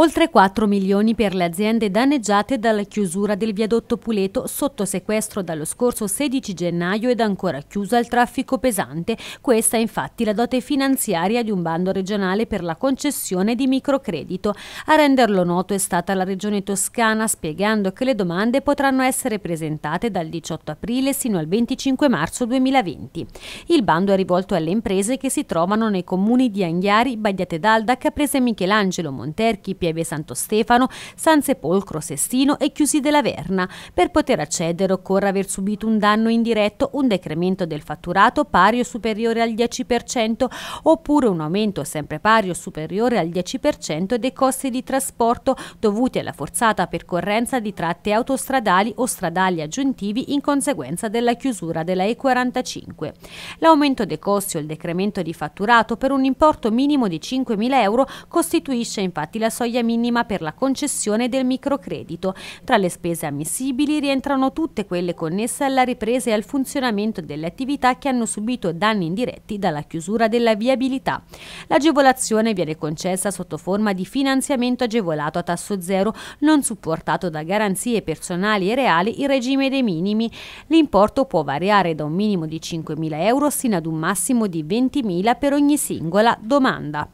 Oltre 4 milioni per le aziende danneggiate dalla chiusura del viadotto Puleto sotto sequestro dallo scorso 16 gennaio ed ancora chiuso al traffico pesante. Questa è infatti la dote finanziaria di un bando regionale per la concessione di microcredito. A renderlo noto è stata la Regione Toscana spiegando che le domande potranno essere presentate dal 18 aprile sino al 25 marzo 2020. Il bando è rivolto alle imprese che si trovano nei comuni di Anghiari, Bagliate d'Alda, Caprese Michelangelo, Monterchi, Piazza Pieve Santo Stefano, San Sepolcro Sestino e Chiusi della Verna. Per poter accedere occorre aver subito un danno indiretto, un decremento del fatturato pari o superiore al 10% oppure un aumento sempre pari o superiore al 10% dei costi di trasporto dovuti alla forzata percorrenza di tratte autostradali o stradali aggiuntivi in conseguenza della chiusura della E45. L'aumento dei costi o il decremento di fatturato per un importo minimo di 5.000 euro costituisce infatti la soglia soglia minima per la concessione del microcredito. Tra le spese ammissibili rientrano tutte quelle connesse alla ripresa e al funzionamento delle attività che hanno subito danni indiretti dalla chiusura della viabilità. L'agevolazione viene concessa sotto forma di finanziamento agevolato a tasso zero, non supportato da garanzie personali e reali in regime dei minimi. L'importo può variare da un minimo di 5.000 euro sino ad un massimo di 20.000 per ogni singola domanda.